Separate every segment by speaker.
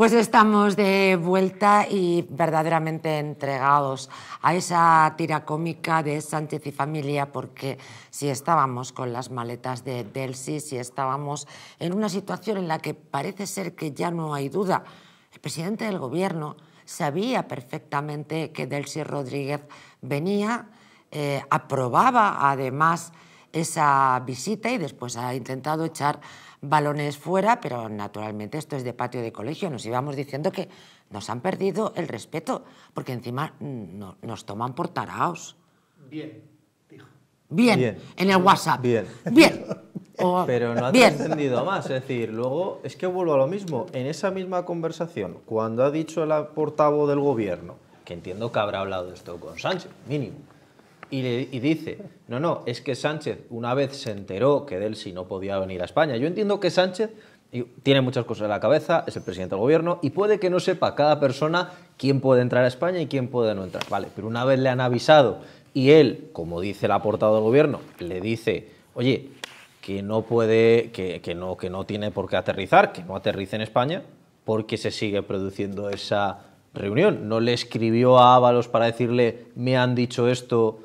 Speaker 1: Pues estamos de vuelta y verdaderamente entregados a esa tira cómica de Sánchez y familia, porque si estábamos con las maletas de Delsi, si estábamos en una situación en la que parece ser que ya no hay duda, el presidente del gobierno sabía perfectamente que Delsi Rodríguez venía, eh, aprobaba además esa visita y después ha intentado echar balones fuera, pero naturalmente esto es de patio de colegio. Nos íbamos diciendo que nos han perdido el respeto, porque encima mm, no, nos toman por taraos.
Speaker 2: Bien, dijo.
Speaker 1: Bien, en el WhatsApp. Bien. Bien. pero no ha entendido más. Es
Speaker 2: decir, luego es que vuelvo a lo mismo. En esa misma conversación, cuando ha dicho el portavoz del gobierno, que entiendo que habrá hablado esto con Sánchez, mínimo y, le, dice, no, no, es que Sánchez una vez se enteró que Delsi no podía venir a España. Yo entiendo que Sánchez tiene muchas cosas en la cabeza, es el presidente del gobierno y puede que no sepa cada persona quién puede entrar a España y quién puede no entrar. Vale, pero una vez le han avisado y él, como dice la portada del gobierno, le dice, oye, que no puede, que, que, no, que no tiene por qué aterrizar, que no aterrice en España, porque se sigue produciendo esa reunión. No le escribió a Ábalos para decirle, me han dicho esto,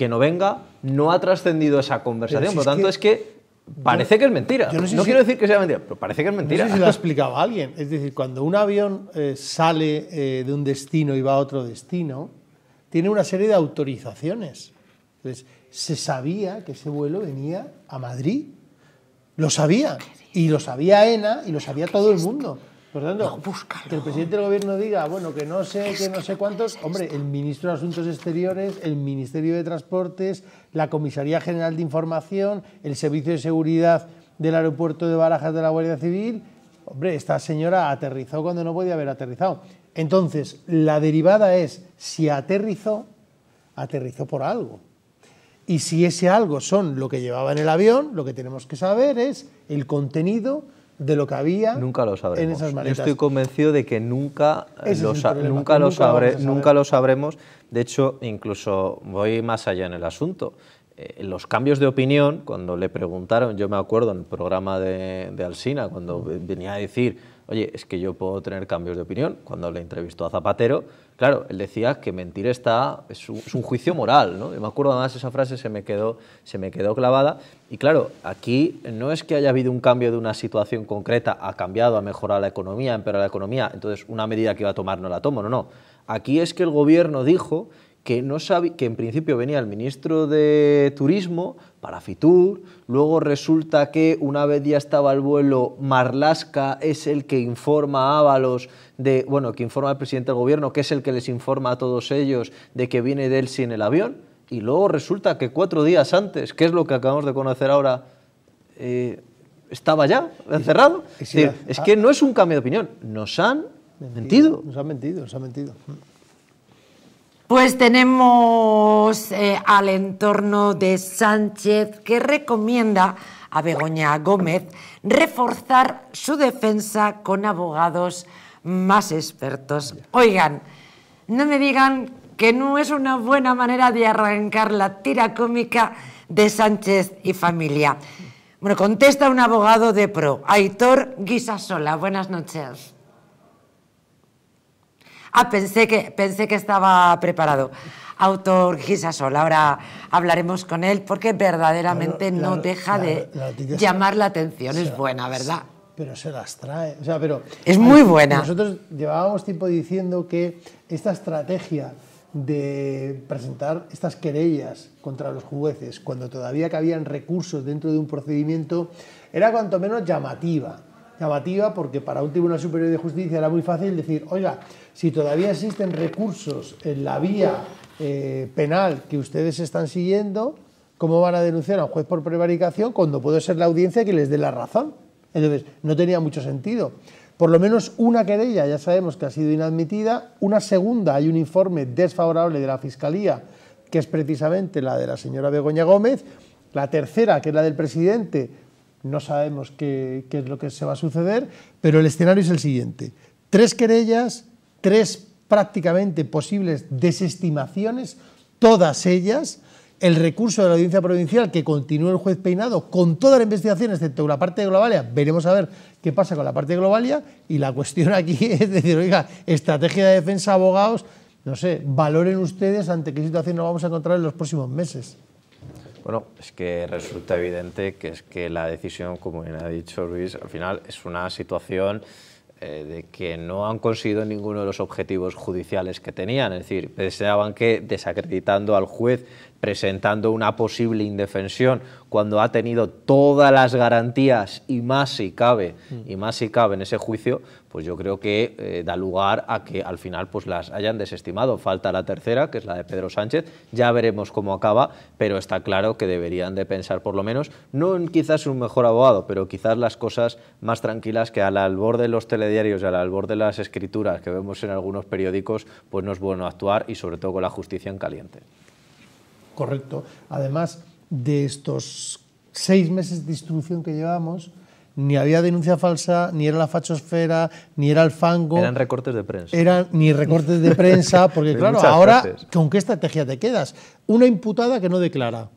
Speaker 2: que no venga, no ha trascendido esa conversación. Por lo tanto, es que parece que es mentira. no, quiero decir que sea mentira, pero parece que
Speaker 3: es mentira. No si lo ha explicado alguien. Es decir, cuando un avión eh, sale eh, de un destino y va a otro destino, tiene una serie de autorizaciones. Entonces, se sabía que ese vuelo venía a Madrid. Lo sabía. Y lo sabía ENA y lo sabía todo el mundo. Por tanto, que el presidente del gobierno diga, bueno, que no sé, que no sé cuántos. Hombre, el ministro de Asuntos Exteriores, el Ministerio de Transportes, la Comisaría General de Información, el Servicio de Seguridad del Aeropuerto de Barajas de la Guardia Civil. Hombre, esta señora aterrizó cuando no podía haber aterrizado. Entonces, la derivada es, si aterrizó, aterrizó por algo. Y si ese algo son lo que llevaba en el avión, lo que tenemos que saber es el contenido de lo que había
Speaker 2: nunca lo sabremos. en Yo estoy convencido de que nunca, lo, nunca lo sabremos. De hecho, incluso voy más allá en el asunto. Eh, los cambios de opinión, cuando le preguntaron, yo me acuerdo en el programa de, de Alsina, cuando venía a decir, oye, es que yo puedo tener cambios de opinión, cuando le entrevistó a Zapatero, claro, él decía que mentir está, es un, juicio moral, ¿no? Yo me acuerdo además esa frase se me, quedó, se me quedó clavada. Y claro, aquí no es que haya habido un cambio de una situación concreta, ha cambiado, ha mejorado la economía, ha empeorado la economía, entonces una medida que iba a tomar no la tomo, no, no. Aquí es que el gobierno dijo que, no que en principio venía el ministro de Turismo para Fitur, luego resulta que una vez ya estaba el vuelo, Marlasca es el que informa a Ábalos de, bueno, que informa al presidente del gobierno, que es el que les informa a todos ellos de que viene Delsi en el avión, y luego resulta que cuatro días antes, que es lo que acabamos de conocer ahora, eh, estaba ya encerrado. es que no es un cambio de opinión, nos han mentido. Nos han mentido, nos han mentido.
Speaker 1: Pues tenemos eh, al entorno de Sánchez que recomienda a Begoña Gómez reforzar su defensa con abogados más expertos. Oigan, no me digan que no es una buena manera de arrancar la tira cómica de Sánchez y familia. Bueno, contesta un abogado de pro, Aitor Guisasola. Buenas noches. Ah, pensé que, pensé que estaba preparado. Autor Gisasol, ahora hablaremos con él porque verdaderamente no deja de llamar la atención. es buena, ¿verdad?
Speaker 3: pero se las trae. pero, es muy buena. Nosotros llevábamos tiempo diciendo que esta estrategia de presentar estas querellas contra los jueces cuando todavía cabían recursos dentro de un procedimiento era cuanto menos llamativa porque para un Tribunal Superior de Justicia era muy fácil decir, oiga, si todavía existen recursos en la vía eh, penal que ustedes están siguiendo, ¿cómo van a denunciar a un juez por prevaricación cuando puede ser la audiencia que les dé la razón? Entonces, no tenía mucho sentido. Por lo menos una querella ya sabemos que ha sido inadmitida, una segunda hay un informe desfavorable de la Fiscalía, que es precisamente la de la señora Begoña Gómez, la tercera, que es la del presidente, no sabemos qué, es lo que se va a suceder, pero el escenario es el siguiente. Tres querellas, tres prácticamente posibles desestimaciones, todas ellas, el recurso de la audiencia provincial que continúa el juez Peinado con toda la investigación, excepto la parte de Globalia, veremos a ver qué pasa con la parte de Globalia, y la cuestión aquí es decir, oiga, estrategia de defensa, abogados, no sé, valoren ustedes ante qué situación nos vamos a encontrar en los próximos meses.
Speaker 2: Bueno, es que resulta evidente que es que la decisión, como bien ha dicho Luis, al final es una situación eh, de que no han conseguido ninguno de los objetivos judiciales que tenían. Es decir, deseaban que desacreditando al juez presentando una posible indefensión cuando ha tenido todas las garantías y más si cabe y más si cabe en ese juicio, pues yo creo que eh, da lugar a que al final pues las hayan desestimado. Falta la tercera, que es la de Pedro Sánchez, ya veremos cómo acaba, pero está claro que deberían de pensar por lo menos no en quizás un mejor abogado, pero quizás las cosas más tranquilas que al albor de los telediarios y al albor de las escrituras que vemos en algunos periódicos, pues no es bueno actuar y sobre todo con la justicia en caliente.
Speaker 3: Correcto. Además, de estos seis meses de instrucción que llevamos, ni había denuncia falsa, ni era la fachosfera, ni era el fango. Eran
Speaker 2: recortes de prensa. Eran ni recortes de prensa, porque claro, ahora,
Speaker 3: ¿con qué estrategia te quedas? Una imputada que no declara,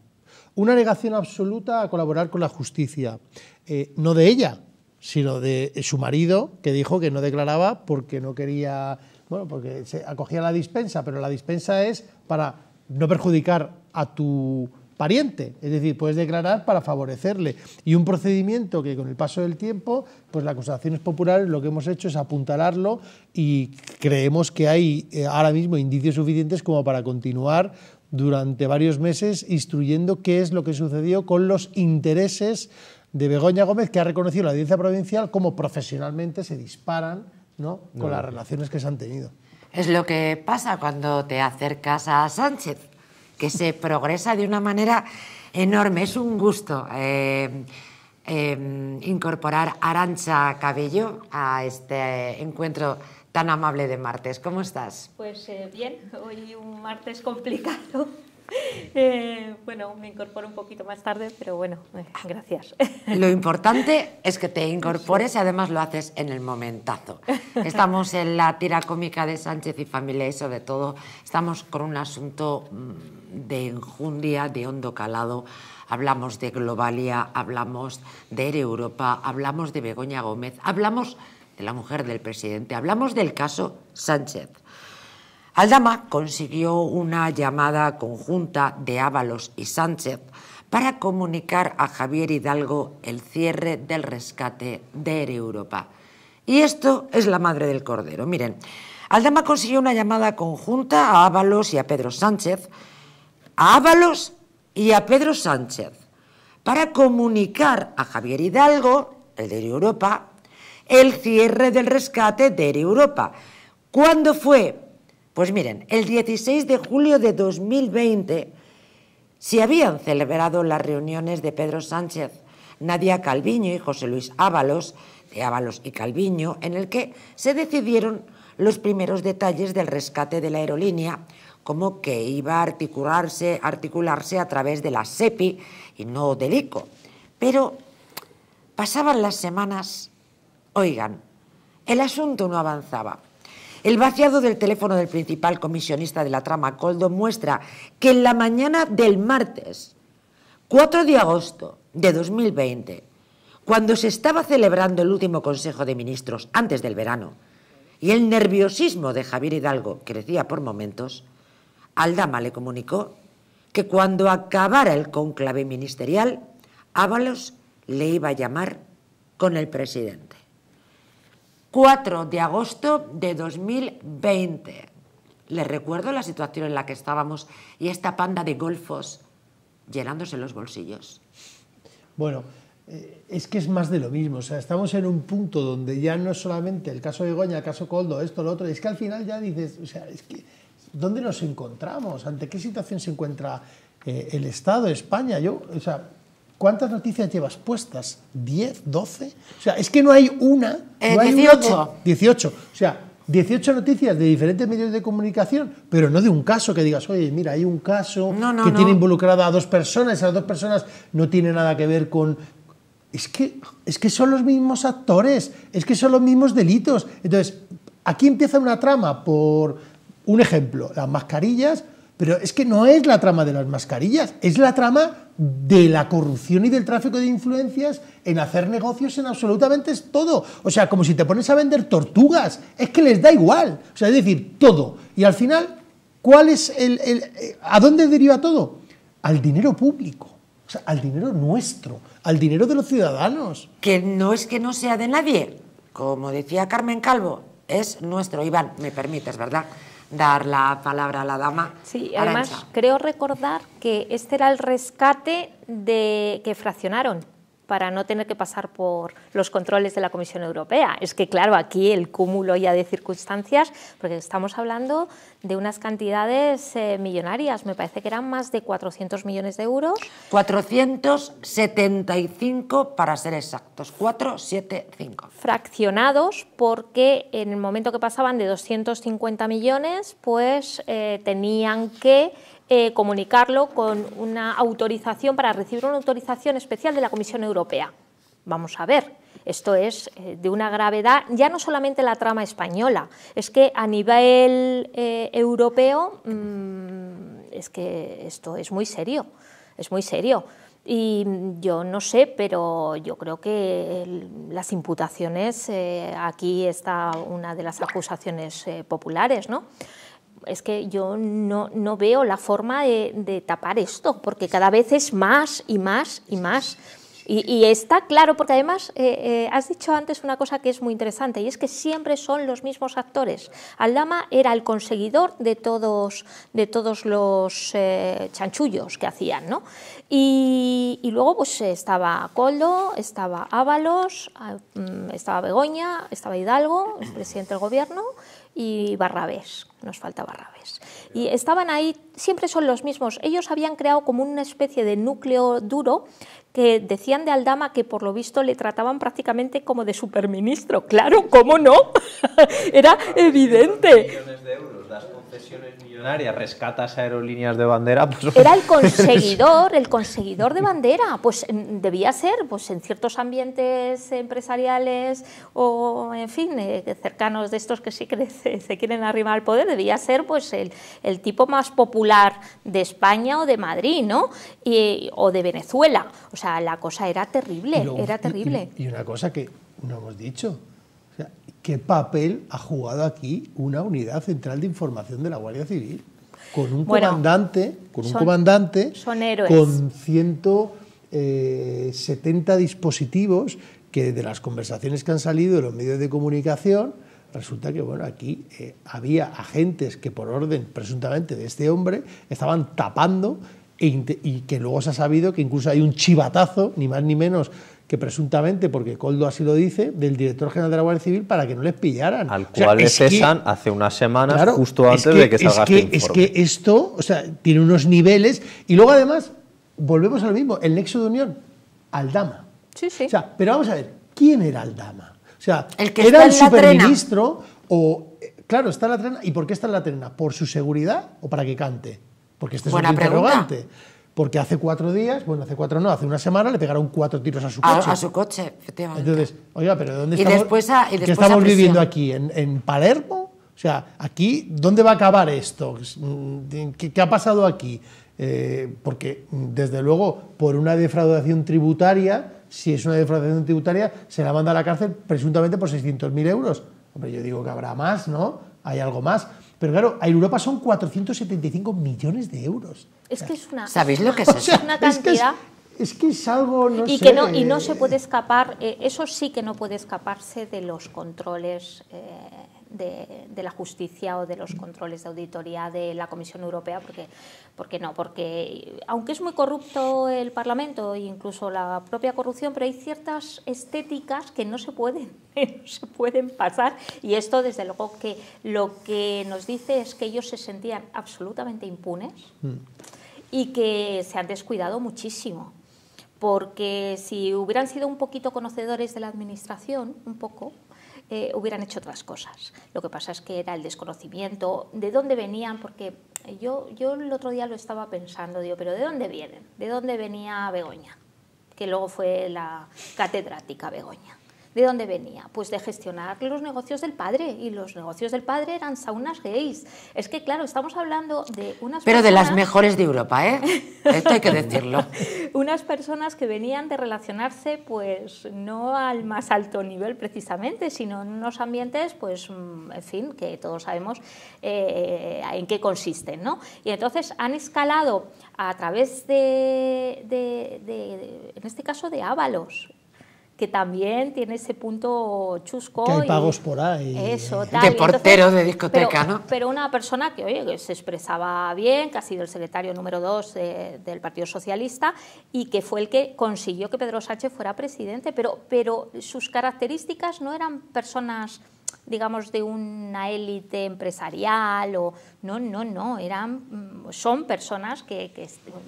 Speaker 3: una negación absoluta a colaborar con la justicia, eh, no de ella, sino de su marido, que dijo que no declaraba porque no quería, bueno, porque se acogía la dispensa, pero la dispensa es para no perjudicar a tu pariente, es decir, puedes declarar para favorecerle. Y un procedimiento que con el paso del tiempo, pues las acusaciones populares lo que hemos hecho es apuntalarlo y creemos que hay eh, ahora mismo indicios suficientes como para continuar durante varios meses instruyendo qué es lo que sucedió con los intereses de Begoña Gómez, que ha reconocido la audiencia provincial como profesionalmente se
Speaker 1: disparan
Speaker 3: ¿no? con las relaciones que se han tenido.
Speaker 1: Es lo que pasa cuando te acercas a Sánchez que se progresa de una manera enorme. Es un gusto eh, eh, incorporar Arancha Cabello a este encuentro tan amable de martes. ¿Cómo estás?
Speaker 4: Pues eh, bien, hoy un martes complicado. Eh, bueno, me incorporo un poquito más tarde, pero bueno, eh, gracias.
Speaker 1: Lo importante es que te incorpores y además lo haces en el momentazo. Estamos en la tira cómica de Sánchez y familia y sobre todo estamos con un asunto mm, de enjundia, de hondo calado. Hablamos de Globalia, hablamos de Europa, hablamos de Begoña Gómez, hablamos de la mujer del presidente, hablamos del caso Sánchez Aldama consiguió una llamada conjunta de Ábalos y Sánchez para comunicar a Javier Hidalgo el cierre del rescate de Europa. Y esto es la madre del cordero. Miren, Aldama consiguió una llamada conjunta a Ábalos y a Pedro Sánchez, a Ábalos y a Pedro Sánchez, para comunicar a Javier Hidalgo, el de Europa, el cierre del rescate de Europa. ¿Cuándo fue? Pues miren, el 16 de julio de 2020 se habían celebrado las reuniones de Pedro Sánchez, Nadia Calviño y José Luis Ábalos, de Ábalos y Calviño, en el que se decidieron los primeros detalles del rescate de la aerolínea, como que iba a articularse, articularse a través de la SEPI y no del ICO. Pero pasaban las semanas, oigan, el asunto no avanzaba. El vaciado del teléfono del principal comisionista de la trama Coldo muestra que en la mañana del martes 4 de agosto de 2020, cuando se estaba celebrando el último Consejo de Ministros antes del verano, y el nerviosismo de Javier Hidalgo crecía por momentos, Aldama le comunicó que cuando acabara el conclave ministerial, Ábalos le iba a llamar con el presidente. 4 de agosto de 2020. Les recuerdo la situación en la que estábamos y esta panda de golfos llenándose los bolsillos.
Speaker 3: Bueno, eh, es que es más de lo mismo. O sea, estamos en un punto donde ya no es solamente el caso de Goña, el caso Coldo, esto, lo otro. Es que al final ya dices, o sea, es que, ¿dónde nos encontramos? ¿Ante qué situación se encuentra eh, el Estado, España? Yo, o sea, ¿Cuántas noticias llevas puestas? ¿10? ¿12? O sea, es que no hay una. no eh, hay 18. 18. O sea, 18 noticias de diferentes medios de comunicación, pero no de un caso que digas, oye, mira, hay un caso que tiene involucrada a dos personas, esas dos personas no tienen nada que ver con, es que, es que, son los mismos actores, es que son los mismos delitos. Entonces, aquí empieza una trama por un ejemplo, las mascarillas pero es que no es la trama de las mascarillas, es la trama de la corrupción y del tráfico de influencias en hacer negocios en absolutamente todo. O sea, como si te pones a vender tortugas, es que les da igual. O sea, es decir, todo. Y al final, ¿cuál es eh, a dónde deriva todo? Al dinero público.
Speaker 1: al dinero nuestro, al dinero de los ciudadanos. Que no es que no sea de nadie, como decía Carmen Calvo, es nuestro, Iván, me permites, ¿verdad? dar la palabra a la dama. Sí, además
Speaker 4: creo recordar que este era el rescate de que fraccionaron para no tener que pasar por los controles de la Comisión Europea. Es que, claro, aquí el cúmulo ya de circunstancias, porque estamos hablando de unas cantidades eh, millonarias. Me parece que eran más de 400 millones de euros.
Speaker 1: 475 para ser exactos, 475.
Speaker 4: Fraccionados porque en el momento que pasaban de 250 millones, pues eh, tenían que eh, comunicarlo con una autorización para recibir una autorización especial de la Comisión Europea. Vamos a ver esto es eh, de una gravedad, ya no solamente la trama española, es que a nivel eh, europeo mm, es que esto es muy serio, es muy serio. Y yo no sé, pero yo creo que las imputaciones, eh, aquí está una de las acusaciones populares, ¿no? Es que yo no, veo la forma de, tapar esto, porque cada vez es más y más y más. Y, está claro, porque además eh, eh, has dicho antes una cosa que es muy interesante, y es que siempre son los mismos actores. Aldama era el conseguidor de todos, de todos los eh, chanchullos que hacían, ¿no? Y, luego pues estaba Coldo, estaba Ábalos, ah, mm, estaba Begoña, estaba Hidalgo, el presidente del gobierno, y Barrabés, nos falta Barrabés. Y estaban ahí, siempre son los mismos. Ellos habían creado como una especie de núcleo duro que decían de Aldama que por lo visto le trataban prácticamente como de superministro.
Speaker 2: Claro, ¿cómo no?
Speaker 4: Era evidente
Speaker 2: millonarias, rescatas aerolíneas de bandera, pues, Era el
Speaker 4: conseguidor, el conseguidor de bandera, pues mm, debía ser, pues en ciertos ambientes empresariales o, en fin, eh, cercanos de estos que sí que se, quieren arrimar al poder, debía ser, pues, el, tipo más popular de España o de Madrid, ¿no? o de Venezuela. O sea, la cosa era terrible, era terrible.
Speaker 3: y una cosa que no hemos dicho, ¿Qué papel ha jugado aquí una unidad central de información de la Guardia Civil? Con un comandante, con un comandante, con 170 eh, dispositivos que de las conversaciones que han salido en los medios de comunicación, resulta que bueno, aquí eh, había agentes que por orden presuntamente de este hombre estaban tapando e y que luego se ha sabido que incluso hay un chivatazo, ni más ni menos, que presuntamente, porque Coldo así lo dice, del director general de la Guardia Civil para que no les pillaran. Al cual le cesan
Speaker 2: hace unas semanas, justo antes de que salga este es que, Es
Speaker 3: que esto, o sea, tiene unos niveles. Y luego, además, volvemos a lo mismo, el nexo de unión, Aldama. Sí, sí. O sea, pero vamos a ver, ¿quién era Aldama? O sea, el que ¿era el superministro o... Eh, claro, está en la trena. ¿Y por qué está en la trena? ¿Por su seguridad o para que cante? Porque este es un interrogante. Porque hace cuatro días, bueno, hace cuatro no, hace una semana le pegaron cuatro tiros a su coche. A, su
Speaker 1: coche, efectivamente.
Speaker 3: Entonces, oiga, pero ¿dónde y Después ¿Qué estamos viviendo aquí? ¿En, Palermo? O sea, aquí, ¿dónde va a acabar esto? ¿Qué, ha pasado aquí? Eh, porque, desde luego, por una defraudación tributaria, si es una defraudación tributaria, se la manda a la cárcel presuntamente por 600.000 euros. Hombre, yo digo que habrá más, ¿no? Hay algo más. Pero claro, en Europa son 475 millones de euros.
Speaker 4: Es que es una... ¿Sabéis lo que es eso? Es una cantidad...
Speaker 3: Es que es algo, no y Que no, y no eh, se puede
Speaker 4: escapar, eh, eso sí que no puede escaparse de los controles eh, de, la justicia o de los controles de auditoría de la Comisión Europea, porque, porque no, porque aunque es muy corrupto el Parlamento e incluso la propia corrupción, pero hay ciertas estéticas que no se pueden, se pueden pasar y esto desde luego que lo que nos dice es que ellos se sentían absolutamente impunes mm. y que se han descuidado muchísimo porque si hubieran sido un poquito conocedores de la administración, un poco, eh, hubieran hecho otras cosas. Lo que pasa es que era el desconocimiento, de dónde venían, porque yo, yo el otro día lo estaba pensando, digo, pero ¿de dónde vienen? ¿De dónde venía Begoña? Que luego fue la catedrática Begoña. ¿De dónde venía? Pues de gestionar los negocios del padre, y los negocios del padre eran saunas gays. Es que, claro, estamos hablando de unas Pero de las mejores
Speaker 1: de Europa, ¿eh? Esto hay que decirlo.
Speaker 4: unas personas que venían de relacionarse, pues, no al más alto nivel precisamente, sino en unos ambientes, pues, mm, en fin, que todos sabemos eh, en qué consisten, ¿no? Y entonces han escalado a través de, en este caso, de Ábalos, que también tiene ese punto chusco. Que hay pagos por ahí. Eso, tal. De portero de discoteca, pero, ¿no? Pero una persona que, oye, que se expresaba bien, que ha sido el secretario número dos del Partido Socialista y que fue el que consiguió que Pedro Sánchez fuera presidente, pero, pero sus características no eran personas digamos, de una élite empresarial o... No, no, no, eran, mm, son personas que,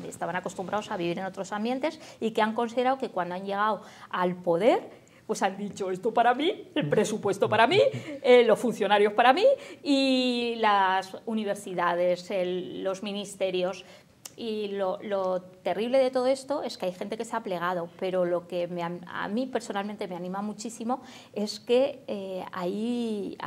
Speaker 4: estaban acostumbrados a vivir en otros ambientes y que han considerado que cuando han llegado al poder pues han dicho esto para mí, el presupuesto para mí, eh, los funcionarios para mí y las universidades, los ministerios. Y lo, terrible de todo esto es que hay gente que se ha plegado, pero lo que me, a mí personalmente me anima muchísimo es que eh, hay,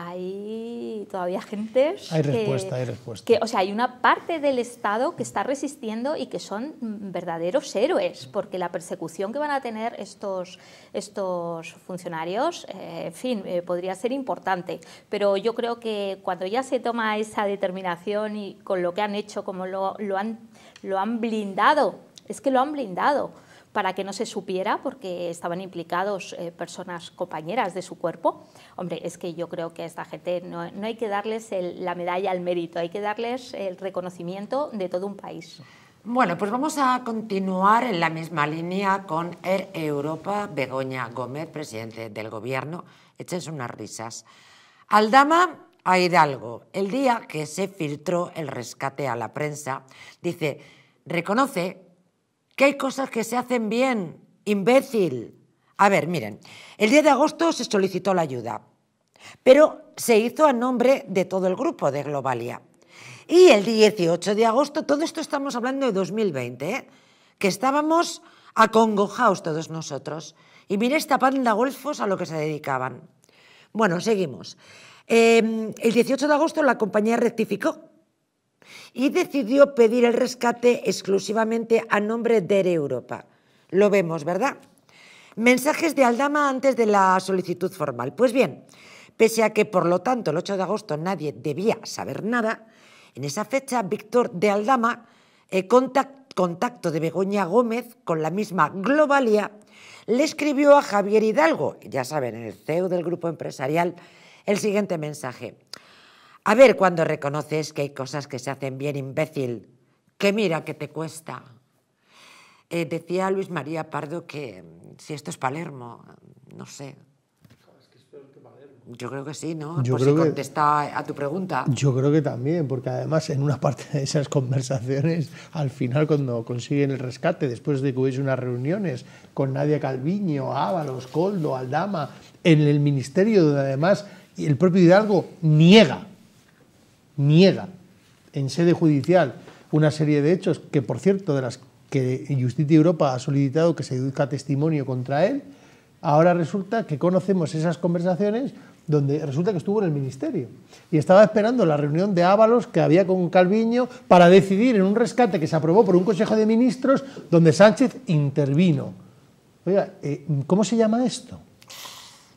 Speaker 4: todavía gente... Hay respuesta, hay respuesta. o sea, hay una parte del Estado que está resistiendo y que son verdaderos héroes, porque la persecución que van a tener estos, estos funcionarios, eh, en fin, eh, podría ser importante. Pero yo creo que cuando ya se toma esa determinación y con lo que han hecho, como lo, lo han lo han blindado, es que lo han blindado para que no se supiera porque estaban implicados eh, personas compañeras de su cuerpo. Hombre, es que yo creo que a esta gente no, hay que darles la medalla al mérito, hay que darles el reconocimiento de todo un país.
Speaker 1: Bueno, pues vamos a continuar en la misma línea con Europa, Begoña Gómez, presidente del gobierno. Échense unas risas. Aldama a Hidalgo. El día que se filtró el rescate a la prensa, dice, reconoce que hay cosas que se hacen bien, imbécil. A ver, miren, el 10 de agosto se solicitó la ayuda, pero se hizo a nombre de todo el grupo de Globalia. Y el 18 de agosto, todo esto estamos hablando de 2020, ¿eh? que estábamos acongojados todos nosotros. Y mire esta panda golfos a lo que se dedicaban. Bueno, seguimos. Em, el 18 de agosto la compañía rectificó y decidió pedir el rescate exclusivamente a nombre de Europa. Lo vemos, ¿verdad? Mensajes de Aldama antes de la solicitud formal. Pues bien, pese a que por lo tanto el 8 de agosto nadie debía saber nada, en esa fecha Víctor de Aldama eh, contacto de Begoña Gómez con la misma Globalia, le escribió a Javier Hidalgo, ya saben, el CEO del grupo empresarial el siguiente mensaje. A ver cuando reconoces que hay cosas que se hacen bien imbécil, que mira que te cuesta. Eh, decía Luis María Pardo que mm, si esto es Palermo, mm, no sé. Yo creo que sí, ¿no? Yo Por pues si contesta a tu pregunta. Yo
Speaker 3: creo que también, porque además en una parte de esas conversaciones, al final cuando consiguen el rescate, después de que hubiese unas reuniones con Nadia Calviño, Ábalos, Coldo, Aldama, en el ministerio donde además y el propio Hidalgo niega, niega en sede judicial una serie de hechos que, por cierto, de las que Justicia Europa ha solicitado que se deduzca testimonio contra él, ahora resulta que conocemos esas conversaciones donde resulta que estuvo en el ministerio y estaba esperando la reunión de Ábalos que había con Calviño para decidir en un rescate que se aprobó por un Consejo de Ministros donde Sánchez intervino. Oiga, eh, ¿cómo se llama esto?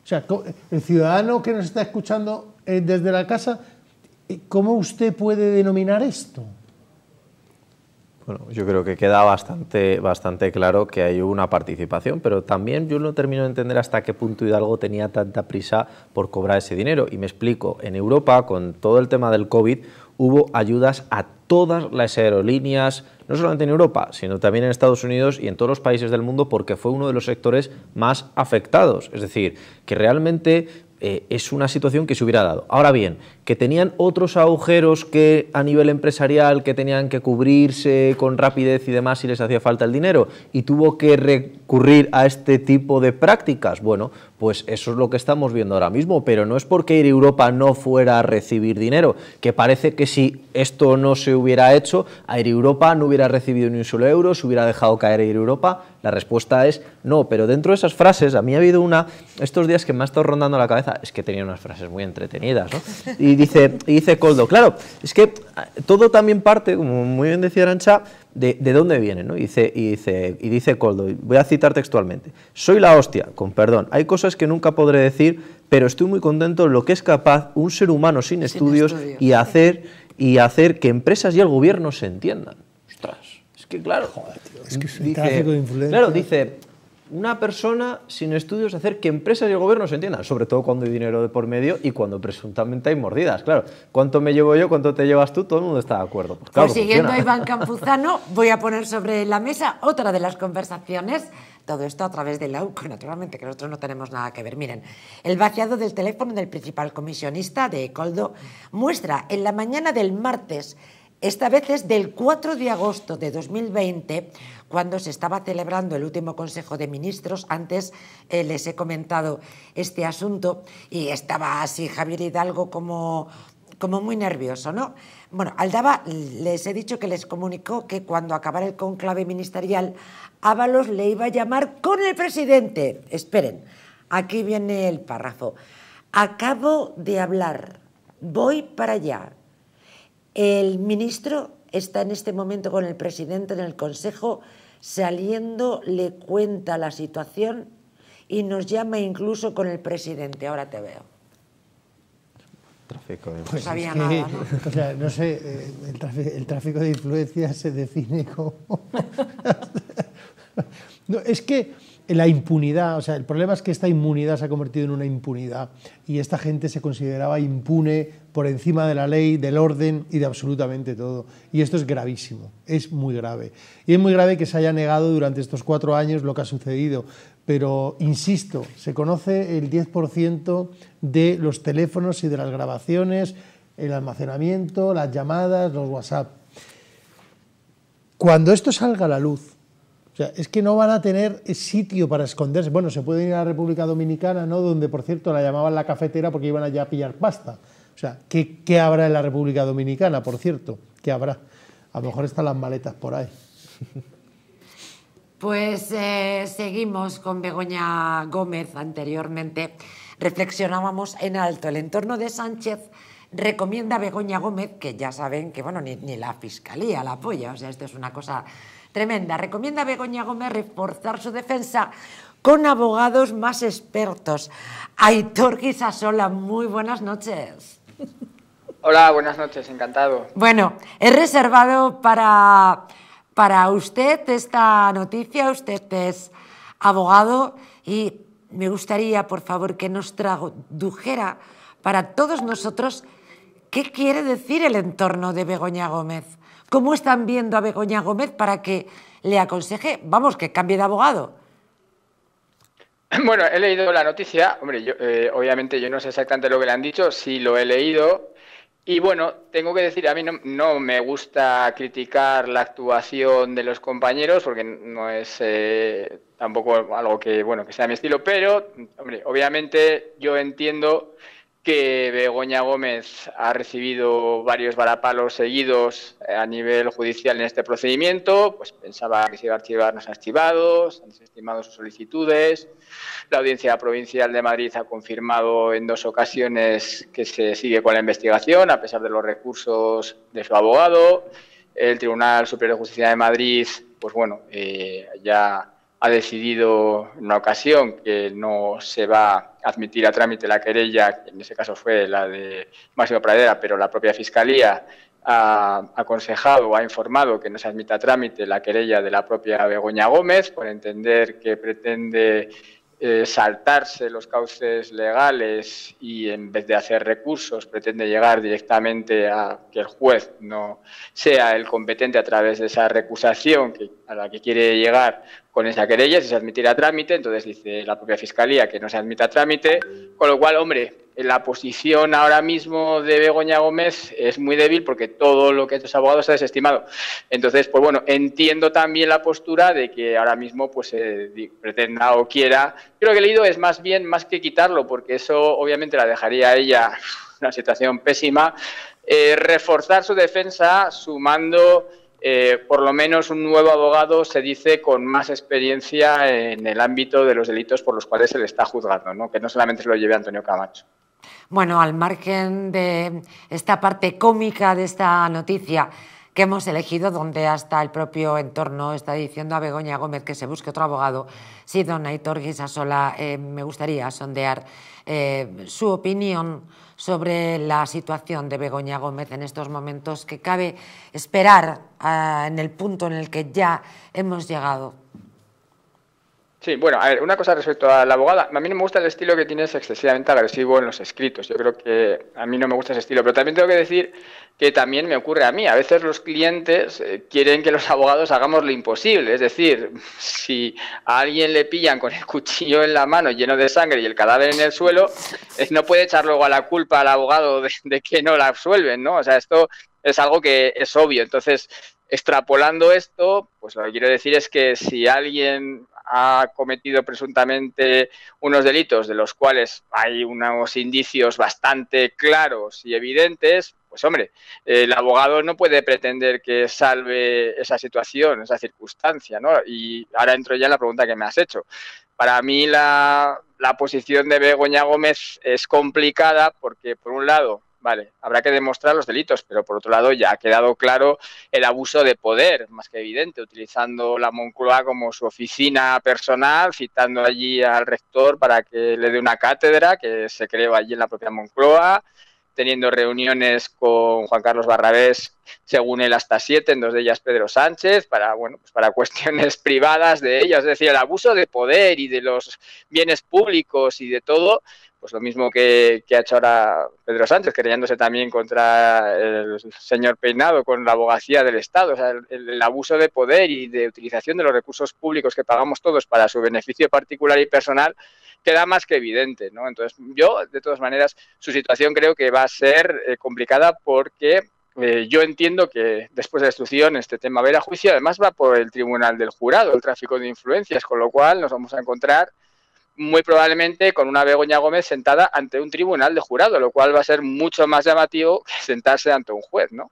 Speaker 3: O sea, el ciudadano que nos está escuchando eh, desde la casa, eh, ¿cómo usted puede denominar esto?
Speaker 2: Bueno, yo creo que queda bastante, bastante claro que hay una participación, pero también yo no termino de entender hasta qué punto Hidalgo tenía tanta prisa por cobrar ese dinero. Y me explico, en Europa, con todo el tema del COVID, hubo ayudas a todas las aerolíneas, no solamente en Europa, sino también en Estados Unidos y en todos los países del mundo, porque fue uno de los sectores más afectados. Es decir, que realmente eh, es una situación que se hubiera dado. Ahora bien, que tenían otros agujeros que a nivel empresarial que tenían que cubrirse con rapidez y demás si les hacía falta el dinero y tuvo que recurrir a este tipo de prácticas? Bueno, pues eso es lo que estamos viendo ahora mismo, pero no es porque ir Europa no fuera a recibir dinero, que parece que si esto no se hubiera hecho, Air Europa no hubiera recibido ni un solo euro, se hubiera dejado caer Air Europa, la respuesta es no, pero dentro de esas frases, a mí ha habido una, estos días que me ha estado rondando la cabeza, es que tenía unas frases muy entretenidas, ¿no? Y dice, y dice Coldo, claro, es que eh, todo también parte, como muy bien decía Arancha, de, dónde viene, ¿no? Y dice, y dice, y dice Coldo, voy a citar textualmente, soy la hostia, con perdón, hay cosas que nunca podré decir, pero estoy muy contento de lo que es capaz un ser humano sin, estudios, Y, hacer, y hacer que empresas y el gobierno se entiendan. Ostras, es que claro, es que es dice, de influencia. Claro, dice una persona sin estudios hacer que empresas y el gobierno se entiendan, sobre todo cuando hay dinero de por medio y cuando presuntamente hay mordidas. Claro, ¿cuánto me llevo yo? ¿Cuánto te llevas tú? Todo el mundo está de acuerdo. Pues siguiendo a Iván Campuzano,
Speaker 1: voy a poner sobre la mesa otra de las conversaciones. Todo esto a través de la UCO, pues naturalmente, que nosotros no tenemos nada que ver. Miren, el vaciado del teléfono del principal comisionista de Coldo muestra en la mañana del martes esta vez es del 4 de agosto de 2020, cuando se estaba celebrando el último Consejo de Ministros. Antes eh, les he comentado este asunto y estaba así Javier Hidalgo como, como muy nervioso, ¿no? Bueno, Aldaba les he dicho que les comunicó que cuando acabara el conclave ministerial, Ábalos le iba a llamar con el presidente. Esperen, aquí viene el párrafo. Acabo de hablar, voy para allá el ministro está en este momento con el presidente en el Consejo, saliendo le cuenta la situación y nos llama incluso con el presidente. Ahora te veo. Tráfico sabía pues nada,
Speaker 3: ¿no? O sea, no sé, eh, el, tráfico, el tráfico, de influencias se define como... no, es que la impunidad, o sea, el problema es que esta inmunidad se ha convertido en una impunidad y esta gente se consideraba impune por encima de la ley, del orden y de absolutamente todo. Y esto es gravísimo, es muy grave. Y es muy grave que se haya negado durante estos cuatro años lo que ha sucedido. Pero, insisto, se conoce el 10% de los teléfonos y de las grabaciones, el almacenamiento, las llamadas, los WhatsApp. Cuando esto salga a la luz, o sea, es que no van a tener sitio para esconderse. Bueno, se pueden ir a la República Dominicana, ¿no? Donde, por cierto, la llamaban la cafetera porque iban allá a pillar pasta. O sea, ¿qué, habrá en la República Dominicana, por cierto? ¿Qué habrá? A lo mejor están las maletas por ahí.
Speaker 1: Pues eh, seguimos con Begoña Gómez. Anteriormente reflexionábamos en alto. El entorno de Sánchez recomienda Begoña Gómez, que ya saben que bueno, ni la fiscalía la apoya. O sea, esto es una cosa tremenda. Recomienda a Begoña Gómez reforzar su defensa con abogados más expertos. Aitor Guisasola, muy buenas noches.
Speaker 5: Hola, buenas noches, encantado.
Speaker 1: Bueno, he reservado para, para usted esta noticia. Usted es abogado y me gustaría, por favor, que nos tradujera para todos nosotros qué quiere decir el entorno de Begoña Gómez. ¿Cómo están viendo a Begoña Gómez para que le aconseje, vamos, que cambie de abogado?
Speaker 5: Bueno, he leído la noticia. Hombre, eh, obviamente yo no sé exactamente lo que le han dicho, sí lo he leído. Y bueno, tengo que decir, a mí no, me gusta criticar la actuación de los compañeros, porque no es eh, tampoco algo que, bueno, que sea mi estilo, pero, hombre, obviamente yo entiendo que Begoña Gómez ha recibido varios varapalos seguidos eh, a nivel judicial en este procedimiento, pues pensaba que se iba a archivar, no se archivado, han desestimado sus solicitudes, la Audiencia Provincial de Madrid ha confirmado en dos ocasiones que se sigue con la investigación a pesar de los recursos de su abogado, el Tribunal Superior de Justicia de Madrid, pues bueno, eh, ya ha decidido en una ocasión que no se va a admitir a trámite la querella, que en ese caso fue la de Máximo Pradera, pero la propia Fiscalía ha aconsejado o ha informado que no se admita a trámite la querella de la propia Begoña Gómez por entender que pretende eh, saltarse los cauces legales y en vez de hacer recursos pretende llegar directamente a que el juez no sea el competente a través de esa recusación a la que quiere llegar con esa querella si se admitirá trámite, entonces dice la propia Fiscalía que no se admita trámite, con lo cual, hombre, la posición ahora mismo de Begoña Gómez es muy débil porque todo lo que estos abogados ha desestimado. Entonces, pues bueno, entiendo también la postura de que ahora mismo pues eh, pretenda o quiera, creo que el leído es más bien más que quitarlo, porque eso obviamente la dejaría a ella en una situación pésima, eh, reforzar su defensa sumando eh, por lo menos un nuevo abogado se dice con más experiencia en el ámbito de los delitos por los cuales se le está juzgando, que no solamente se lo lleve Antonio Camacho.
Speaker 1: Bueno, al margen de esta parte cómica de esta noticia, que hemos elegido, donde hasta el propio entorno está diciendo a Begoña Gómez que se busque otro abogado. Sí, don Aitor Sola eh, me gustaría sondear eh, su opinión sobre la situación de Begoña Gómez en estos momentos que cabe esperar ah, en el punto en el que ya hemos llegado.
Speaker 5: Sí, bueno, a ver, una cosa respecto a la abogada. A mí no me gusta el estilo que tienes excesivamente agresivo en los escritos. Yo creo que a mí no me gusta ese estilo. Pero también tengo que decir que también me ocurre a mí. A veces los clientes eh, quieren que los abogados hagamos lo imposible. Es decir, si a alguien le pillan con el cuchillo en la mano lleno de sangre y el cadáver en el suelo, eh, no puede echar luego a la culpa al abogado de, que no la absuelven, ¿no? O sea, esto es algo que es obvio. Entonces, extrapolando esto, pues lo que quiero decir es que si alguien ha cometido presuntamente unos delitos de los cuales hay unos indicios bastante claros y evidentes, pues hombre, el abogado no puede pretender que salve esa situación, esa circunstancia, Y ahora entro ya en la pregunta que me has hecho. Para mí la, la posición de Begoña Gómez es complicada porque, por un lado, vale, habrá que demostrar los delitos, pero por otro lado ya ha quedado claro el abuso de poder, más que evidente, utilizando la Moncloa como su oficina personal, citando allí al rector para que le dé una cátedra que se creó allí en la propia Moncloa, teniendo reuniones con Juan Carlos Barrabés, según él, hasta siete, en dos de ellas Pedro Sánchez, para, bueno, pues para cuestiones privadas de ella, Es decir, el abuso de poder y de los bienes públicos y de todo, pues lo mismo que, ha hecho ahora Pedro Sánchez, creyéndose también contra el señor Peinado, con la abogacía del Estado, o sea, el, abuso de poder y de utilización de los recursos públicos que pagamos todos para su beneficio particular y personal, queda más que evidente. ¿no? Entonces, yo, de todas maneras, su situación creo que va a ser eh, complicada porque eh, yo entiendo que después de la instrucción este tema va a ir a juicio, además va por el Tribunal del Jurado, el tráfico de influencias, con lo cual nos vamos a encontrar muy probablemente con una Begoña Gómez sentada ante un tribunal de jurado, lo cual va a ser mucho más llamativo que sentarse ante un juez, ¿no?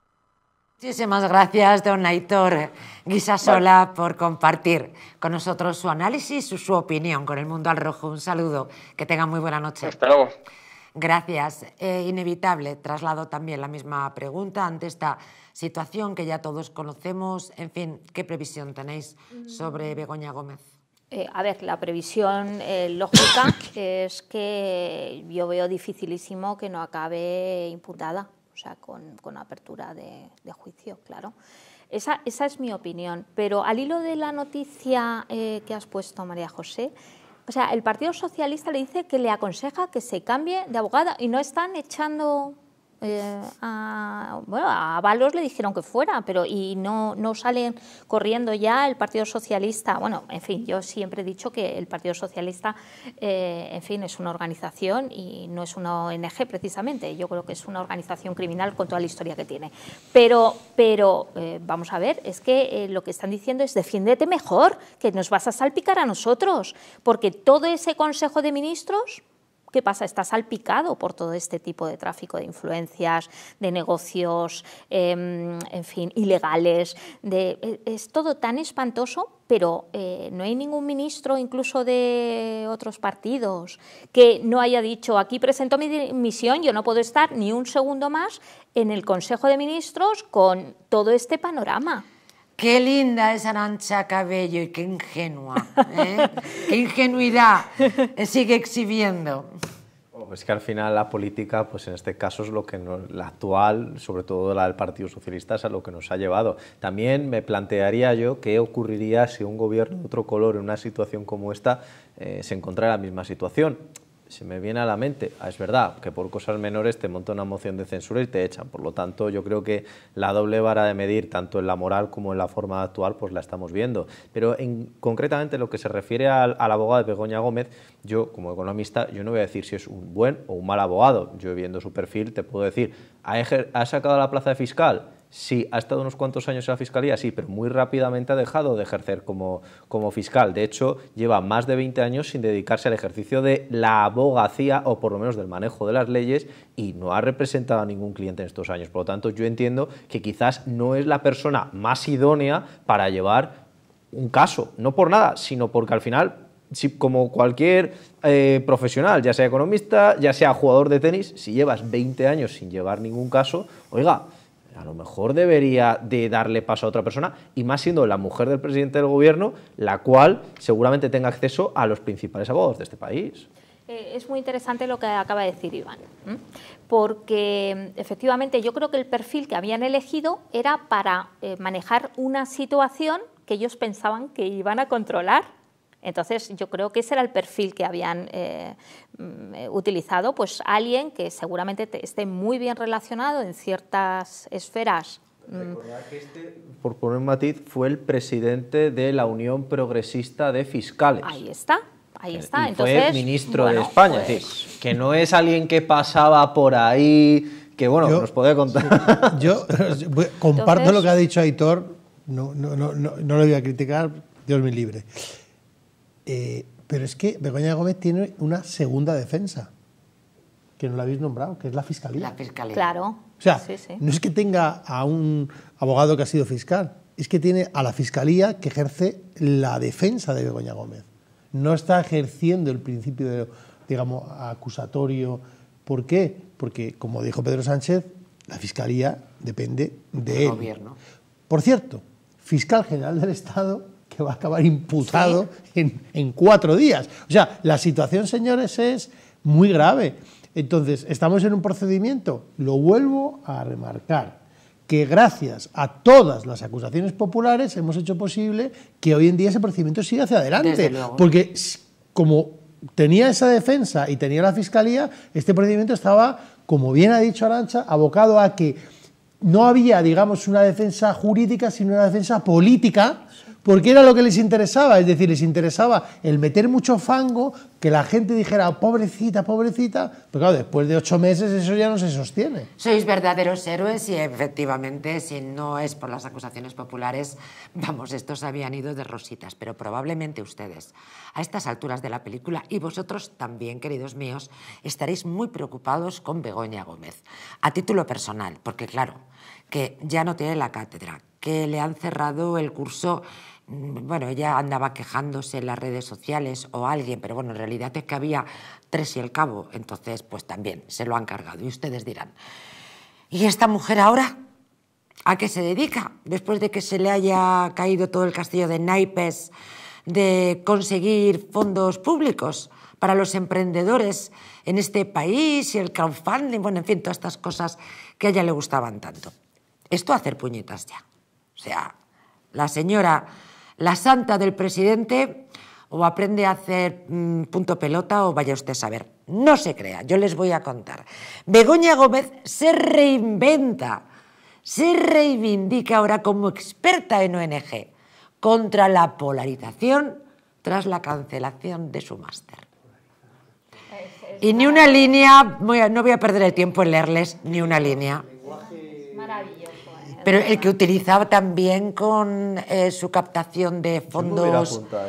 Speaker 1: Muchísimas gracias, don Aitor Guisasola, por compartir con nosotros su análisis y su opinión con el mundo al rojo. Un saludo, que tengan muy buena noche. Hasta luego. Gracias. Eh, inevitable, traslado también la misma pregunta ante esta situación que ya todos conocemos. En fin, ¿qué previsión tenéis sobre mm. Begoña Gómez?
Speaker 4: Eh, a ver, la previsión eh, lógica es que yo veo dificilísimo que no acabe imputada, o sea, con, apertura de, juicio, claro. Esa, esa, es mi opinión. Pero al hilo de la noticia eh, que has puesto, María José, o sea, el Partido Socialista le dice que le aconseja que se cambie de abogada y no están echando eh, bueno, a Balos le dijeron que fuera, pero y no, no salen corriendo ya el Partido Socialista. Bueno, en fin, yo siempre he dicho que el Partido Socialista, eh, en fin, es una organización y no es una ONG precisamente. Yo creo que es una organización criminal con toda la historia que tiene. Pero, pero eh, vamos a ver, es que lo que están diciendo es defiéndete mejor, que nos vas a salpicar a nosotros, porque todo ese Consejo de Ministros ¿Qué pasa? Está salpicado por todo este tipo de tráfico de influencias, de negocios, em, en fin, ilegales. De, e, es todo tan espantoso, pero eh, no hay ningún ministro, incluso de otros partidos, que no haya dicho, aquí presento mi misión, yo no puedo estar ni un segundo más en el Consejo de Ministros con todo este
Speaker 1: panorama. Qué linda es Arancha Cabello y qué ingenua, ¿eh? qué ingenuidad eh, sigue exhibiendo.
Speaker 2: Oh, es que al final la política, pues en este caso es lo que la actual, sobre todo la del Partido Socialista, es a lo que nos ha llevado. También me plantearía yo qué ocurriría si un gobierno de otro color en una situación como esta eh, se encontrara en la misma situación se me viene a la mente. Ah, es verdad que por cosas menores te monta una moción de censura y te echan. Por lo tanto, yo creo que la doble vara de medir, tanto en la moral como en la forma actual, pues la estamos viendo. Pero en, concretamente, lo que se refiere al, abogado de Begoña Gómez, yo como economista, yo no voy a decir si es un buen o un mal abogado. Yo viendo su perfil te puedo decir, ¿ha, ha sacado la plaza de fiscal? Sí, ha estado unos cuantos años en la Fiscalía, sí, pero muy rápidamente ha dejado de ejercer como, fiscal. De hecho, lleva más de 20 años sin dedicarse al ejercicio de la abogacía o por lo menos del manejo de las leyes y no ha representado a ningún cliente en estos años. Por lo tanto, yo entiendo que quizás no es la persona más idónea para llevar un caso, no por nada, sino porque al final como cualquier eh, profesional, ya sea economista, ya sea jugador de tenis, si llevas 20 años sin llevar ningún caso, oiga, a lo mejor debería de darle paso a otra persona, y más siendo la mujer del presidente del gobierno, la cual seguramente tenga acceso a los principales abogados de este país.
Speaker 4: Eh, es muy interesante lo que acaba de decir Iván, porque efectivamente yo creo que el perfil que habían elegido era para eh, manejar una situación que ellos pensaban que iban a controlar entonces yo creo que ese era el perfil que habían eh, mm, utilizado, pues alguien que seguramente esté muy bien relacionado en ciertas esferas. Mm.
Speaker 2: Este, por poner matiz, fue el presidente de la Unión Progresista de Fiscales. Ahí
Speaker 4: está. Ahí eh, está. fue ministro de España, pues
Speaker 2: que no es alguien que pasaba por ahí, que bueno, nos puede contar. Yo, comparto lo que ha
Speaker 3: dicho Aitor, no, no, no, lo voy a criticar, Dios me libre. Eh, pero es que Begoña Gómez tiene una segunda defensa, que no la habéis nombrado, que es la fiscalía. La fiscalía. Claro.
Speaker 4: O sea, no es
Speaker 3: que tenga a un abogado que ha sido fiscal, es que tiene a la fiscalía que ejerce la defensa de Begoña Gómez. No está ejerciendo el principio, de, digamos, acusatorio. ¿Por qué? Porque, como dijo Pedro Sánchez, la fiscalía depende de gobierno. Por cierto, fiscal general del Estado que va a acabar imputado en, cuatro días. O sea, la situación, señores, es muy grave. Entonces, estamos en un procedimiento, lo vuelvo a remarcar, que gracias a todas las acusaciones populares hemos hecho posible que hoy en día ese procedimiento siga hacia adelante. Porque como tenía esa defensa y tenía la fiscalía, este procedimiento estaba, como bien ha dicho Arancha, abocado a que no había, digamos, una defensa jurídica, sino una defensa política porque era lo que les interesaba, es decir, les interesaba el meter mucho fango, que la gente dijera, oh, pobrecita, pobrecita, pero claro, después de ocho meses eso ya no se sostiene.
Speaker 1: Sois verdaderos héroes y efectivamente, si no es por las acusaciones populares, vamos, estos habían ido de rositas, pero probablemente ustedes, a estas alturas de la película, y vosotros también, queridos míos, estaréis muy preocupados con Begoña Gómez, a título personal, porque claro, que ya no tiene la cátedra, que le han cerrado el curso. Mm, bueno, ella andaba quejándose en las redes sociales o alguien, pero bueno, en realidad es que había tres y el cabo, entonces pues también se lo han cargado. Y ustedes dirán, ¿y esta mujer ahora? ¿A qué se dedica? Después de que se le haya caído todo el castillo de naipes de conseguir fondos públicos para los emprendedores en este país y el crowdfunding, bueno, en fin, todas estas cosas que a ella le gustaban tanto. Esto hacer puñetas ya. O sea, la señora, la santa del presidente, o aprende a hacer mm, punto pelota o vaya usted a saber. No se crea, yo les voy a contar. Begoña Gómez se reinventa, se reivindica ahora como experta en ONG contra la polarización tras la cancelación de su máster. Y ni una línea, no voy a perder el tiempo en leerles ni una línea. Maravilloso. Pero el que utilizaba también con eh, su captación de fondos.
Speaker 2: me a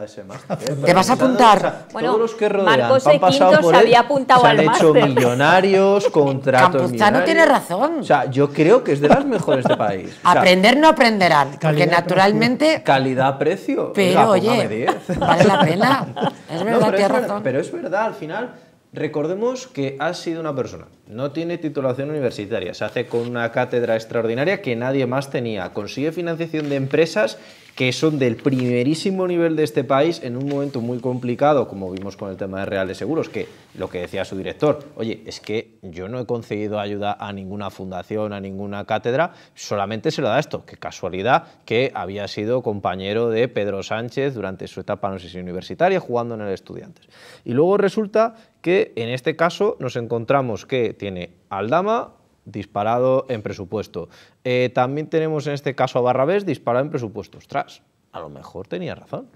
Speaker 2: a ese máster, Te vas a apuntar. bueno, todos los que rodean, han pasado se había apuntado se han hecho millonarios, contratos Campuzano millonarios. tiene razón. O sea, yo creo que es de las mejores de país. Aprender
Speaker 1: no aprenderán, porque naturalmente.
Speaker 2: Calidad-precio. Pero oye,
Speaker 1: vale la pena. Es
Speaker 2: verdad, no, pero es verdad, al final. Recordemos que ha sido una persona, no tiene titulación universitaria, se hace con una cátedra extraordinaria que nadie más tenía, consigue financiación de empresas que son del primerísimo nivel de este país en un momento muy complicado, como vimos con el tema de Reales Seguros, que lo que decía su director, oye, es que yo no he concedido ayuda a ninguna fundación, a ninguna cátedra, solamente se lo da esto, qué casualidad que había sido compañero de Pedro Sánchez durante su etapa, no sé si universitaria, jugando en el Estudiantes. Y luego resulta que en este caso nos encontramos que tiene Aldama, disparado en presupuesto. Eh, también tenemos en este caso a Barrabés disparado en presupuesto. Ostras, a lo mejor tenía razón.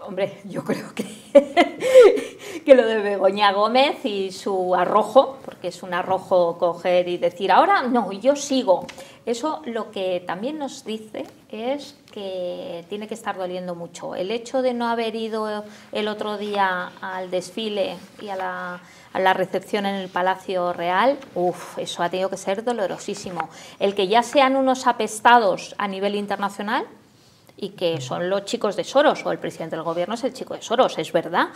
Speaker 4: Hombre, yo creo que, que lo de Begoña Gómez y su arrojo, porque es un arrojo coger y decir ahora, no, yo sigo. Eso lo que también nos dice es que tiene que estar doliendo mucho. El hecho de no haber ido el otro día al desfile y a la, a la recepción en el Palacio Real, uff, eso ha tenido que ser dolorosísimo. El que ya sean unos apestados a nivel internacional y que son los chicos de Soros, o el presidente del gobierno es el chico de Soros, es verdad,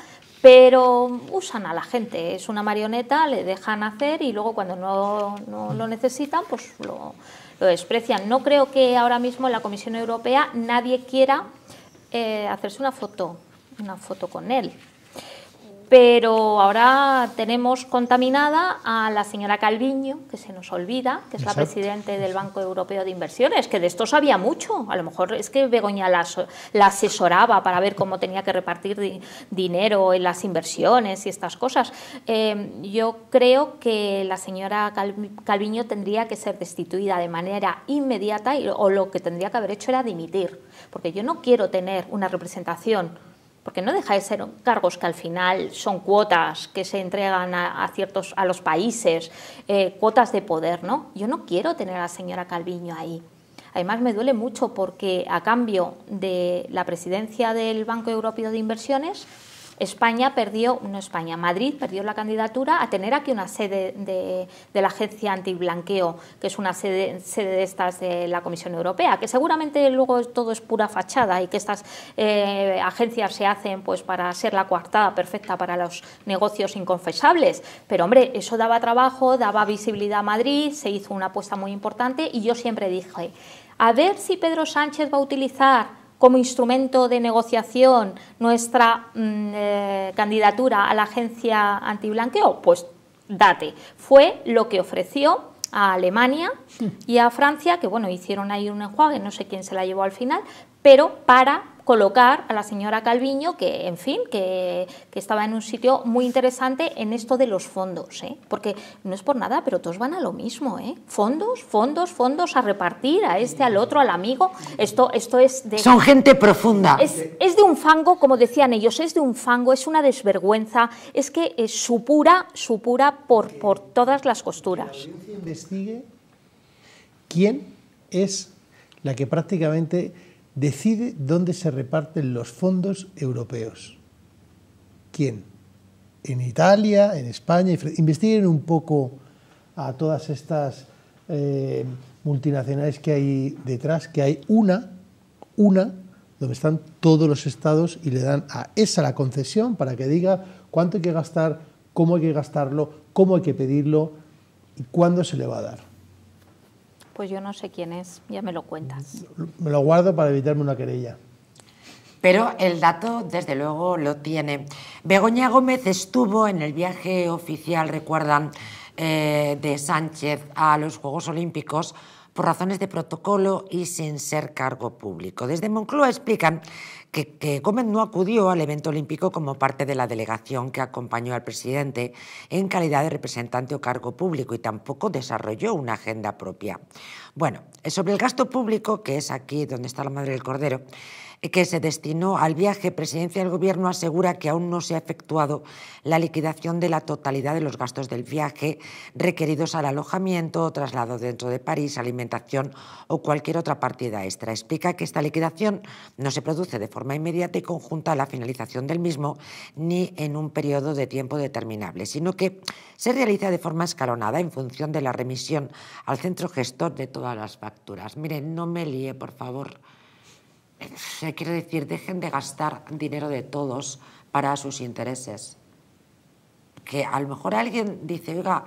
Speaker 4: pero usan a la gente, es una marioneta, le dejan hacer y luego cuando no lo necesitan, pues lo lo desprecian. No creo que ahora mismo en la Comisión Europea nadie quiera eh, hacerse una foto, una foto con él pero ahora tenemos contaminada a la señora Calviño, que se nos olvida, que es la presidenta del Banco Europeo de Inversiones, que de esto sabía mucho. A lo mejor es que Begoña la, asesoraba para ver cómo tenía que repartir dinero en las inversiones y estas cosas. Eh, yo creo que la señora Calviño tendría que ser destituida de manera inmediata y, o lo que tendría que haber hecho era dimitir, porque yo no quiero tener una representación porque no deja de ser cargos que al final son cuotas que se entregan a, ciertos a los países, eh, cuotas de poder, ¿no? Yo no quiero tener a la señora Calviño ahí. Además me duele mucho porque a cambio de la presidencia del Banco Europeo de Inversiones España perdió, no España, Madrid perdió la candidatura a tener aquí una sede de, la agencia antiblanqueo, que es una sede, de estas de la Comisión Europea, que seguramente luego todo es pura fachada y que estas eh, agencias se hacen pues para ser la coartada perfecta para los negocios inconfesables. Pero hombre, eso daba trabajo, daba visibilidad a Madrid, se hizo una apuesta muy importante y yo siempre dije, a ver si Pedro Sánchez va a utilizar como instrumento de negociación nuestra mm, eh, candidatura a la agencia antiblanqueo? Pues date. Fue lo que ofreció a Alemania y a Francia, que bueno, hicieron ahí un enjuague, no sé quién se la llevó al final, pero para colocar a la señora Calviño, que, en fin, que, estaba en un sitio muy interesante en esto de los fondos, ¿eh? porque no es por nada, pero todos van a lo mismo, ¿eh? Fondos, fondos, fondos a repartir a este, al otro, al amigo. Esto, esto es de... Son gente profunda. Es, de un fango, como decían ellos, es de un fango, es una desvergüenza, es que es eh, supura, supura por, por todas las costuras. investigue
Speaker 3: quién es la que prácticamente decide dónde se reparten los fondos europeos. ¿Quién? En Italia, en España. Investiguen un poco a todas estas eh, multinacionales que hay detrás, que hay una, una, donde están todos los estados y le dan a esa la concesión para que diga cuánto hay que gastar, cómo hay que gastarlo, cómo hay que pedirlo y cuándo se le va a dar
Speaker 4: pues yo no sé quién es,
Speaker 1: ya me lo cuentas.
Speaker 3: Me lo guardo para evitarme una querella.
Speaker 1: Pero el dato, desde luego, lo tiene. Begoña Gómez estuvo en el viaje oficial, recuerdan, eh, de Sánchez a los Juegos Olímpicos por razones de protocolo y sin ser cargo público. Desde Moncloa explican que, que Gómez no acudió al evento olímpico como parte de la delegación que acompañó al presidente en calidad de representante o cargo público y tampoco desarrolló una agenda propia. Bueno, sobre el gasto público, que es aquí donde está la madre del cordero, que se destinó al viaje, Presidencia del Gobierno asegura que aún no se ha efectuado la liquidación de la totalidad de los gastos del viaje requeridos al alojamiento, traslado dentro de París, alimentación o cualquier otra partida extra. Explica que esta liquidación no se produce de forma inmediata y conjunta a la finalización del mismo ni en un periodo de tiempo determinable, sino que se realiza de forma escalonada en función de la remisión al centro gestor de todas las facturas. Miren, no me líe, por favor se quiere decir, dejen de gastar dinero de todos para sus intereses. Que a lo mejor alguien dice, oiga,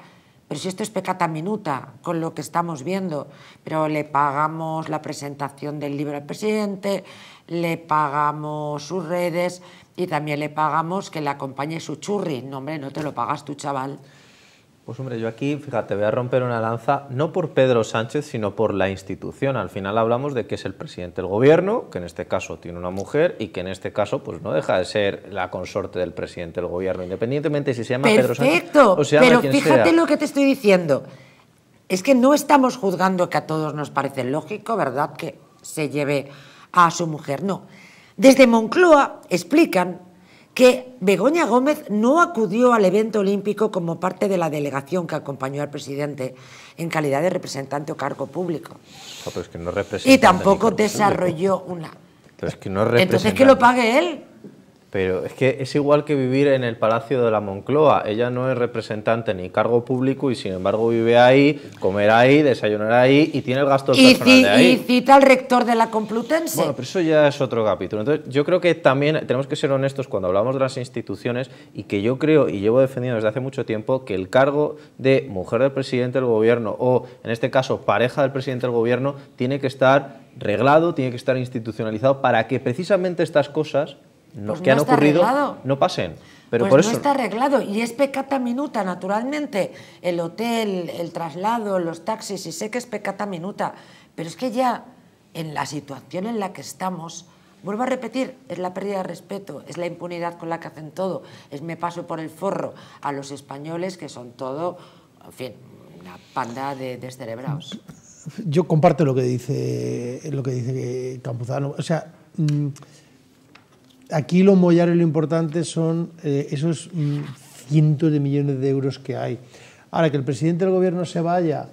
Speaker 1: pero si esto es pecata minuta con lo que estamos viendo, pero le pagamos la presentación del libro al presidente, le pagamos sus redes y también le pagamos que le acompañe su churri. No, hombre, no te lo pagas tú, chaval.
Speaker 2: Pues hombre, yo aquí, fíjate, voy a romper una lanza, no por Pedro Sánchez, sino por la institución. Al final hablamos de que es el presidente del gobierno, que en este caso tiene una mujer y que en este caso pues no deja de ser la consorte del presidente del gobierno, independientemente si se llama Pedro Sánchez o pero fíjate lo
Speaker 1: que te estoy diciendo. Es que no estamos juzgando que a todos nos parece lógico, ¿verdad?, que se lleve a su mujer. No. Desde Moncloa explican que Begoña Gómez no acudió al evento olímpico como parte de la delegación que acompañó al presidente en calidad de representante o cargo público.
Speaker 2: y tampoco desarrolló una... Entonces que lo
Speaker 1: pague él.
Speaker 2: Pero es que es igual que vivir en el Palacio de la Moncloa. Ella no es representante ni cargo público y sin embargo vive ahí, comer ahí, desayunar ahí y tiene el gasto personal de ahí. Y
Speaker 1: cita al rector de la Complutense. Bueno,
Speaker 2: pero eso ya es otro capítulo. Entonces, yo creo que también tenemos que ser honestos cuando hablamos de las instituciones y que yo creo y llevo defendiendo desde hace mucho tiempo que el cargo de mujer del presidente del gobierno o, en este caso, pareja del presidente del gobierno tiene que estar reglado, tiene que estar institucionalizado para que precisamente estas cosas pues no, han ocurrido no pasen. Pero pues no está
Speaker 1: arreglado y es pecata minuta, naturalmente. El hotel, el traslado, los taxis, y sé que es pecata minuta, pero es que ya en la situación en la que estamos, vuelvo a repetir, es la pérdida de respeto, es la impunidad con la que hacen todo, es me paso por el forro a los españoles que son todo, en fin, una panda de descerebrados.
Speaker 3: Yo comparto lo que dice, lo que dice Campuzano. O sea. Mm, aquí lo mollar y lo importante son eh, esos mm, cientos de millones de euros que hay. Ahora, que el presidente del gobierno se vaya,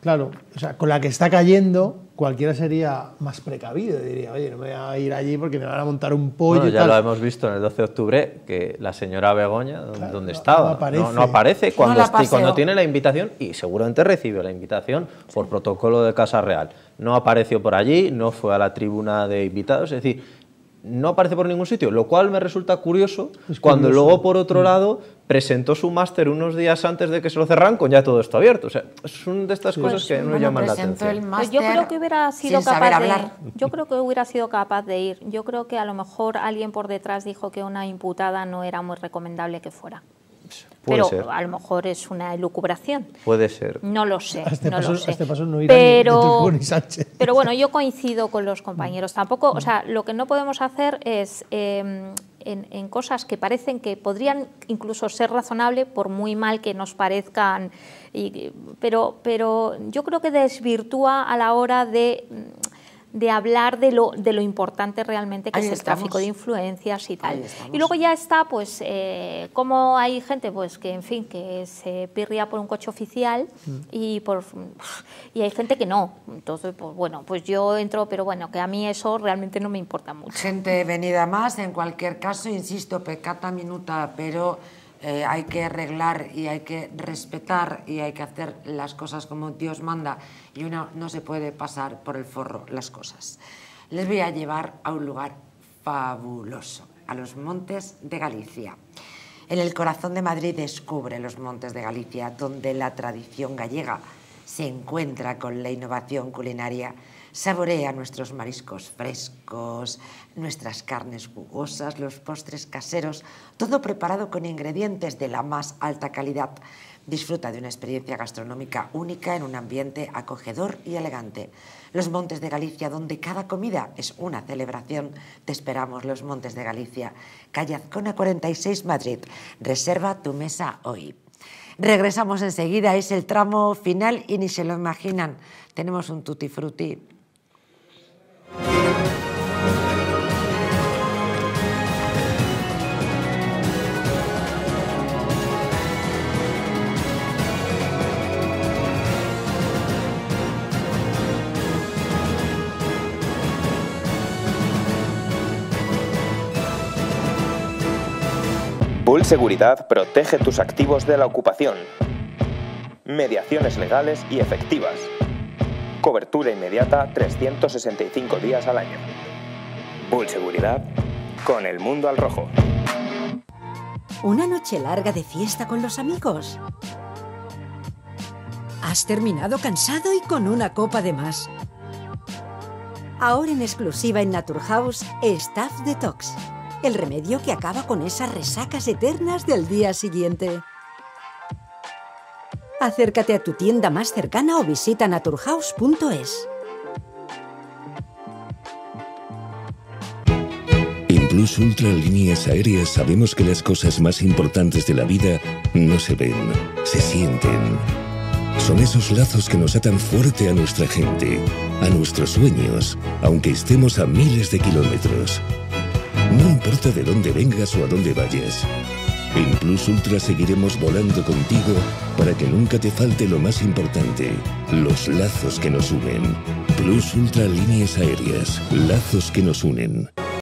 Speaker 3: claro, o sea, con la que está cayendo, cualquiera sería más precavido. Diría, oye, no me voy a ir allí porque me van a montar un pollo. Bueno, ya lo hemos
Speaker 2: visto en el 12 de octubre, que la señora Begoña, ¿dónde donde estaba? No aparece, cuando, tiene la invitación, y seguramente recibió la invitación por protocolo de Casa Real. No apareció por allí, no fue a la tribuna de invitados, es decir, no aparece por ningún sitio, lo cual me resulta curioso, cuando luego, por otro lado, presentó su máster unos días antes de que se lo cerran con ya todo esto abierto. O sea, es una de estas cosas que no llaman la atención.
Speaker 4: Pues yo creo que hubiera sido yo creo que hubiera sido capaz de ir. Yo creo que a lo mejor alguien por detrás dijo que una imputada no era muy recomendable que fuera pero a lo mejor es una elucubración.
Speaker 2: Puede ser. No
Speaker 4: lo sé. lo sé. pero, pero bueno, yo coincido con los compañeros. Mm. Tampoco, o mm. sea, lo que no podemos hacer es em, en, cosas que parecen que podrían incluso ser razonable, por muy mal que nos parezcan, pero, pero yo creo que desvirtúa a la hora de de hablar de lo, de lo importante realmente que es el tráfico de influencias y tal. Y luego ya está, pues, eh, cómo hay gente, pues, que, en fin, que se pirría por un coche oficial mm. y, por, y hay gente que no. Entonces, pues, bueno,
Speaker 1: pues yo entro, pero bueno, que a mí eso realmente no me importa mucho. Gente venida más, en cualquier caso, insisto, pecata minuta, pero eh, hay que arreglar y hay que respetar y hay que hacer las cosas como Dios manda y uno no se puede pasar por el forro las cosas. Les voy a llevar a un lugar fabuloso, a los montes de Galicia. En el corazón de Madrid descubre los montes de Galicia, donde la tradición gallega se encuentra con la innovación culinaria Saborea nuestros mariscos frescos, nuestras carnes jugosas, los postres caseros, todo preparado con ingredientes de la más alta calidad. Disfruta de una experiencia gastronómica única en un ambiente acogedor y elegante. Los Montes de Galicia, donde cada comida es una celebración, te esperamos los Montes de Galicia. Calle 46 Madrid. Reserva tu mesa hoy. Regresamos enseguida, es el tramo final y ni se lo imaginan. Tenemos un tutti frutti
Speaker 5: Bull Seguridad protege tus activos de la ocupación. Mediaciones legales y efectivas. Cobertura inmediata 365 días al año. Bull Seguridad con el mundo al rojo.
Speaker 1: Una noche larga de fiesta con los amigos. Has terminado cansado y con una copa de más. Ahora en exclusiva en Naturhaus, Staff Detox. El remedio que acaba con esas resacas eternas del día siguiente. Acércate a tu tienda más cercana o visita naturhaus.es.
Speaker 5: En Plus Ultra Líneas
Speaker 3: Aéreas sabemos que las cosas más importantes de la vida no se ven, se sienten. Son esos lazos que nos atan fuerte a nuestra gente, a nuestros sueños, aunque estemos a miles de kilómetros. No importa de dónde vengas o a dónde vayas. En Plus Ultra seguiremos volando contigo para que nunca te falte lo más importante, los lazos que nos unen. Plus Ultra Líneas Aéreas, lazos que nos unen.